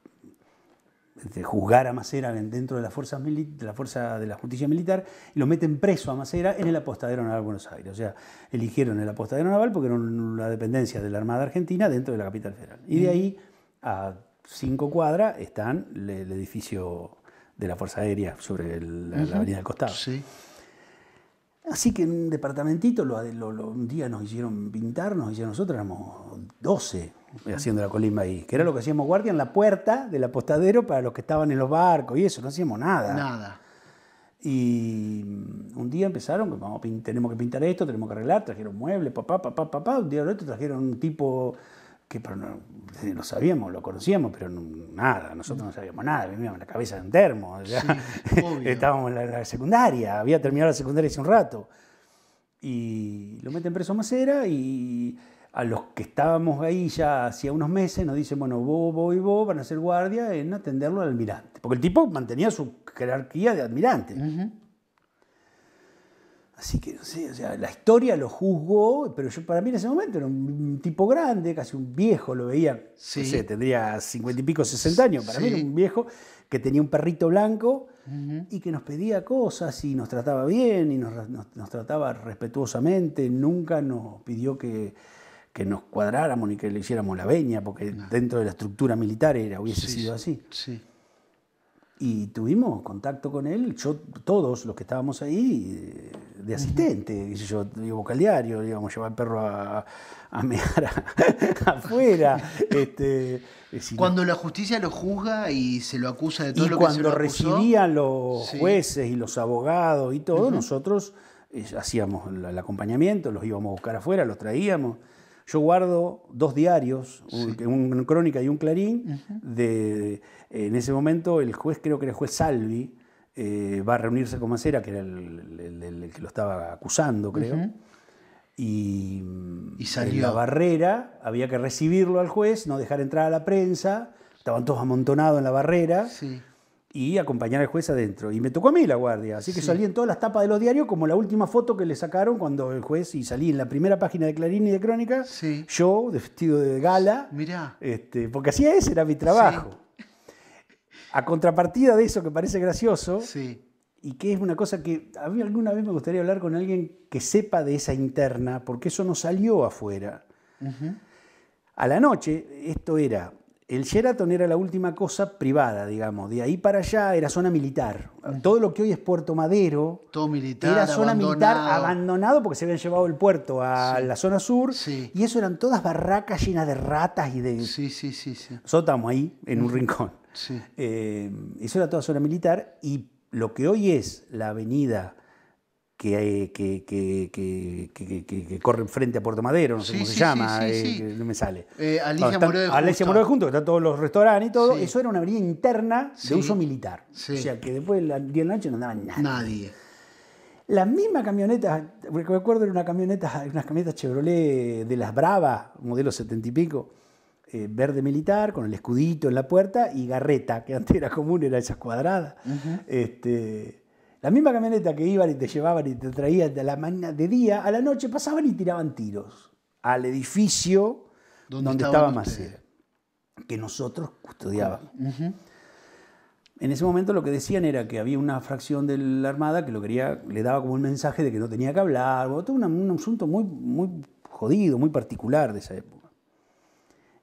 este, juzgar a Macera dentro de la, fuerza de la fuerza de la justicia militar y lo meten preso a Macera en el apostadero naval Buenos Aires. O sea, eligieron el apostadero naval porque era una dependencia de la Armada Argentina dentro de la capital federal. Y de mm. ahí a cinco cuadras están el, edificio de la Fuerza Aérea sobre la avenida del costado. Sí. Así que en un departamentito, un día nos hicieron pintar, nos hicieron nosotros, éramos 12 haciendo la colima ahí, que era lo que hacíamos guardia en la puerta del apostadero para los que estaban en los barcos y eso, no hacíamos nada. Nada. Y mm, un día empezaron, vamos, tenemos que pintar esto, tenemos que arreglar, trajeron muebles, papá, papá, papá, un día al otro trajeron un tipo que pero no, lo sabíamos, lo conocíamos, pero nada, nosotros no sabíamos nada, vivíamos la cabeza en termo, estábamos en la, secundaria, había terminado la secundaria hace un rato. Y lo meten preso a Macera y a los que estábamos ahí ya hacía unos meses nos dicen, bueno, vos, vos y vos van a ser guardia en atenderlo al almirante, porque el tipo mantenía su jerarquía de almirante. Así que no sé, o sea, la historia lo juzgó, pero yo para mí en ese momento era un tipo grande, casi un viejo, lo veía, sí. no sé, tendría cincuenta y pico, sesenta años, para mí era un viejo que tenía un perrito blanco y que nos pedía cosas y nos trataba bien y nos, trataba respetuosamente, nunca nos pidió que, nos cuadráramos ni que le hiciéramos la veña, porque dentro de la estructura militar era, hubiese sido así. Sí y tuvimos contacto con él, yo, todos los que estábamos ahí, de asistente, yo, digo, vocal diario, íbamos a llevar el perro a, mear afuera. Este, eh, cuando la justicia lo juzga y se lo acusa de todo lo que se lo cuando recibían los jueces y los abogados y todo, nosotros eh, hacíamos el acompañamiento, los íbamos a buscar afuera, los traíamos. Yo guardo dos diarios, una Crónica y un Clarín. de, en ese momento el juez, creo que era el juez Salvi, eh, va a reunirse con Macera, que era el, que lo estaba acusando, creo. Y, salió. en la barrera había que recibirlo al juez, no dejar entrar a la prensa. Estaban todos amontonados en la barrera. Sí y acompañar al juez adentro. Y me tocó a mí la guardia, así que salí en todas las tapas de los diarios, como la última foto que le sacaron cuando el juez, y salí en la primera página de Clarín y de Crónica, sí. yo, vestido de gala, Mirá. Este, porque así ese, era mi trabajo. A contrapartida de eso que parece gracioso, sí y que es una cosa que a mí alguna vez me gustaría hablar con alguien que sepa de esa interna, porque eso no salió afuera. A la noche, esto era el Sheraton era la última cosa privada, digamos. De ahí para allá era zona militar. Todo lo que hoy es Puerto Madero militar, era zona militar abandonado porque se habían llevado el puerto a la zona sur. Y eso eran todas barracas llenas de ratas y de... Sí, sí, sí. sí. Nosotros ahí en un rincón. Eh, eso era toda zona militar y lo que hoy es la avenida que, que, corren frente a Puerto Madero, no sé cómo se llama, eh, no me sale. Eh, Alicia no, de Junto, que están todos los restaurantes y todo, eso era una avenida interna de uso militar. O sea que después del día de la noche no andaba nadie. Nadie. La misma camioneta, recuerdo era una camioneta, unas camionetas Chevrolet de las Bravas, modelo setenta y pico, eh, verde militar, con el escudito en la puerta y garreta, que antes era común, era esas cuadradas. este, la misma camioneta que iban y te llevaban y te traían de la mañana de día, a la noche pasaban y tiraban tiros al edificio donde estaba Macera, que nosotros custodiábamos. Ah, en ese momento lo que decían era que había una fracción de la Armada que lo quería, le daba como un mensaje de que no tenía que hablar, todo un, asunto muy, muy jodido, muy particular de esa época.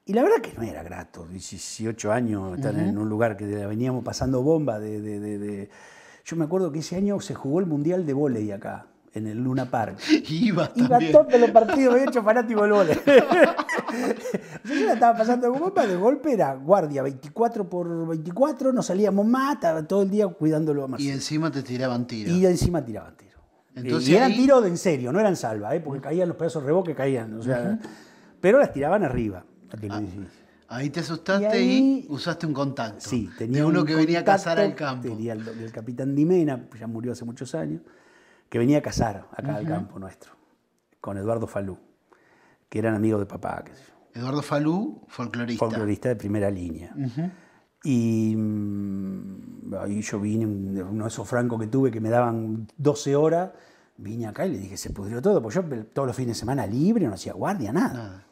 Y la verdad que no era grato, 18 años, estar en un lugar que veníamos pasando bombas de yo me acuerdo que ese año se jugó el Mundial de Volei acá, en el Luna Park. Iba, Iba todos los partidos, hecho fanático del volei. yo la estaba pasando como papá, de golpe era guardia 24 por 24, nos salíamos más, todo el día cuidándolo a más. Y encima te tiraban tiro Y encima tiraban tiro Entonces, y eran tiros de en serio, no eran salva, ¿eh? porque caían los pedazos de que caían. O sea, Pero las tiraban arriba. Ah. Ahí te asustaste y, usaste un contacto. Sí, tenía uno que venía a cazar al campo. Tenía el, capitán Dimena, ya murió hace muchos años, que venía a cazar acá al campo nuestro, con Eduardo Falú, que eran amigos de papá. Qué sé Eduardo Falú, folclorista. Folclorista de primera línea. Y mm, ahí yo vine, uno de esos francos que tuve que me daban 12 horas, vine acá y le dije, se pudrió todo, pues yo todos los fines de semana libre, no hacía guardia, nada.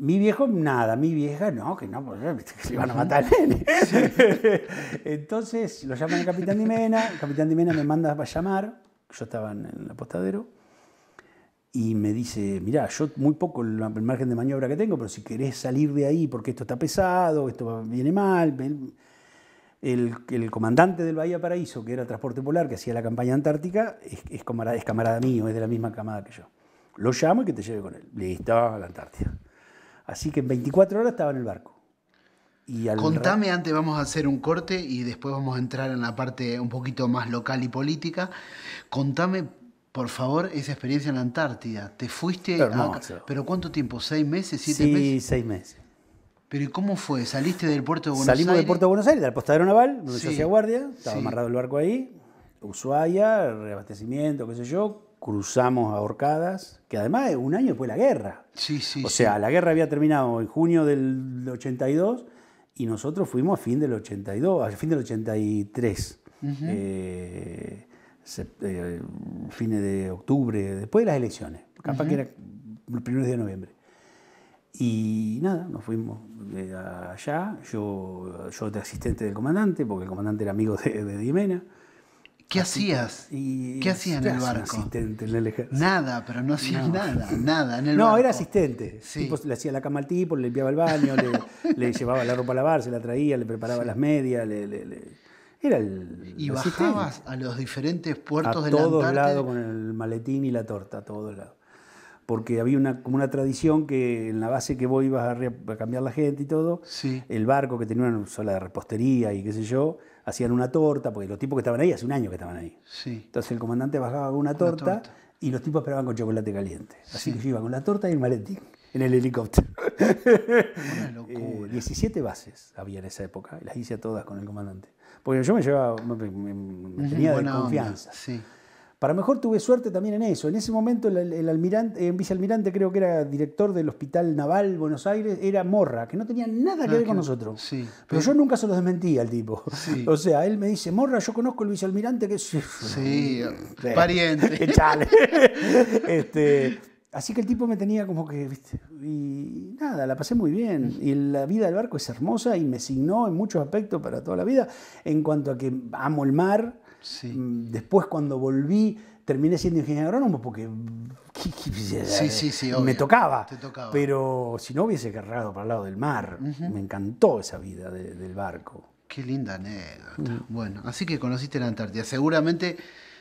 Mi viejo, nada, mi vieja, no, que no, porque pues, se iban a matar Entonces lo llaman al capitán Dimena, el capitán Dimena me manda a llamar, yo estaba en el apostadero, y me dice, mirá, yo muy poco el margen de maniobra que tengo, pero si querés salir de ahí porque esto está pesado, esto viene mal, el, comandante del Bahía Paraíso, que era Transporte Polar, que hacía la campaña antártica, es, camarada, es camarada mío, es de la misma camada que yo. Lo llamo y que te lleve con él. Listo, a la Antártida. Así que en 24 horas estaba en el barco. Contame antes, vamos a hacer un corte y después vamos a entrar en la parte un poquito más local y política. Contame, por favor, esa experiencia en la Antártida. ¿Te fuiste? Pero, a... ¿Pero cuánto tiempo? ¿Seis meses? ¿Siete meses? Sí, seis meses. ¿Pero y cómo fue? ¿Saliste del puerto de Buenos Aires? Salimos del puerto de Buenos Aires, del posta naval, donde yo hacía guardia. Estaba amarrado el barco ahí. Ushuaia, reabastecimiento, qué sé yo cruzamos ahorcadas, que además un año después de la guerra. Sí, sí. O sea, la guerra había terminado en junio del 82 y nosotros fuimos a fin del 82, a fin del 83. Eh, eh, fines de octubre, después de las elecciones, capaz que era los primeros de noviembre. Y nada, nos fuimos eh, allá, yo, yo de asistente del comandante, porque el comandante era amigo de, de ¿Qué hacías? ¿Qué hacías en el barco? asistente en el ejército. Nada, pero no hacía nada, nada. En el no, era asistente. le hacía la cama al tipo, le limpiaba el baño, le, llevaba la ropa a lavar, se la traía, le preparaba las medias, Era el. Y bajabas a los diferentes puertos de la A todos lados con el maletín y la torta, a todos lados. Porque había una, como una tradición que en la base que vos ibas a, cambiar la gente y todo, sí. el barco que tenía una sola repostería y qué sé yo, hacían una torta, porque los tipos que estaban ahí hace un año que estaban ahí. Sí. Entonces el comandante bajaba con una torta, y los tipos esperaban con chocolate caliente. Así que yo iba con la torta y el maletín en el helicóptero. Una eh, locura. 17 bases había en esa época, y las hice a todas con el comandante. Porque yo me llevaba, me, tenía de confianza. Sí. Para mejor tuve suerte también en eso. En ese momento el, almirante, eh, vicealmirante creo que era director del Hospital Naval Buenos Aires, era Morra, que no tenía nada que ah, ver con nosotros. Sí, pero... yo nunca se lo desmentía al tipo. O sea, él me dice, Morra, yo conozco al vicealmirante que es... Sí, pariente. Este, así que el tipo me tenía como que, y nada, la pasé muy bien. Y la vida del barco es hermosa y me signó en muchos aspectos para toda la vida. En cuanto a que amo el mar, Mm, después cuando volví terminé siendo ingeniero agrónomo porque me tocaba, Pero si no hubiese cargado para el lado del mar, me encantó esa vida del barco. Qué linda anécdota. Mm. Bueno, así que conociste la Antártida. Seguramente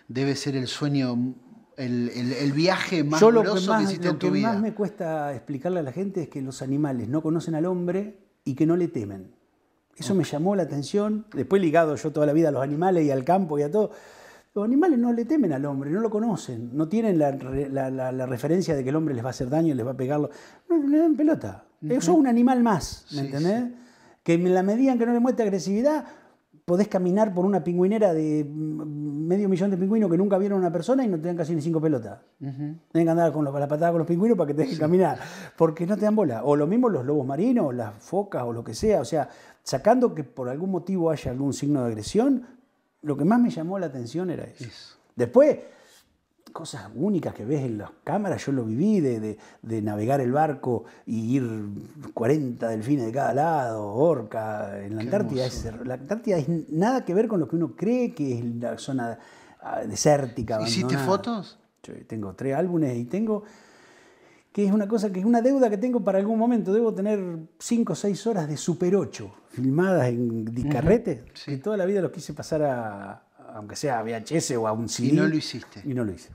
debe ser el sueño, el, viaje más Yo que, hiciste en tu vida. Lo que más me cuesta explicarle a la gente es que los animales no conocen al hombre y que no le temen. Eso me llamó la atención. Después ligado yo toda la vida a los animales y al campo y a todo. Los animales no le temen al hombre, no lo conocen, no tienen la, referencia de que el hombre les va a hacer daño, les va a pegarlo. No, le dan pelota. Eso un animal más, ¿me entendés? Que en la medida en que no le muestra agresividad, podés caminar por una pingüinera de mm, medio millón de pingüinos que nunca vieron a una persona y no te dan casi ni cinco pelotas. Tienen que andar con la patada con los pingüinos para que te dejen caminar, porque no te dan bola. O lo mismo los lobos marinos, las focas o lo que sea. O sea, sacando que por algún motivo haya algún signo de agresión, lo que más me llamó la atención era eso. Después, cosas únicas que ves en las cámaras, yo lo viví, de, navegar el barco y ir 40 delfines de cada lado, orca, en la Antártida. la Antártida es nada que ver con lo que uno cree que es la zona ah, desértica. ¿Hiciste fotos? tengo tres álbumes y tengo que es una cosa que es una deuda que tengo para algún momento. Debo tener 5 o 6 horas de Super 8 filmadas en discarrete, toda la vida los quise pasar a, aunque sea a VHS o a un CD. Y no lo hiciste. Y no lo hice.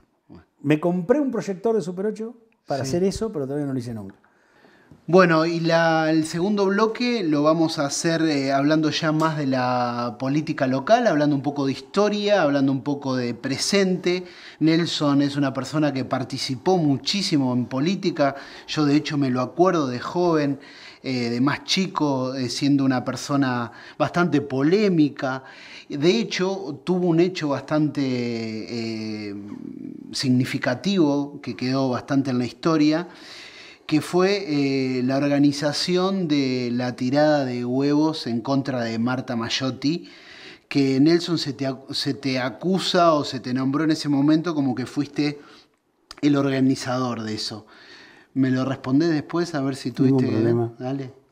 Me compré un proyector de Super 8 para hacer eso, pero todavía no lo hice nunca. Bueno, y el segundo bloque lo vamos a hacer eh, hablando ya más de la política local, hablando un poco de historia, hablando un poco de presente. Nelson es una persona que participó muchísimo en política, yo de hecho me lo acuerdo de joven. Eh, de más chico, eh, siendo una persona bastante polémica. De hecho, tuvo un hecho bastante eh, significativo que quedó bastante en la historia que fue la organización de la tirada de huevos en contra de Marta Mayotti, que Nelson se te, acusa o se te nombró en ese momento como que fuiste el organizador de eso me lo respondés después a ver si tuviste. problema. Dale.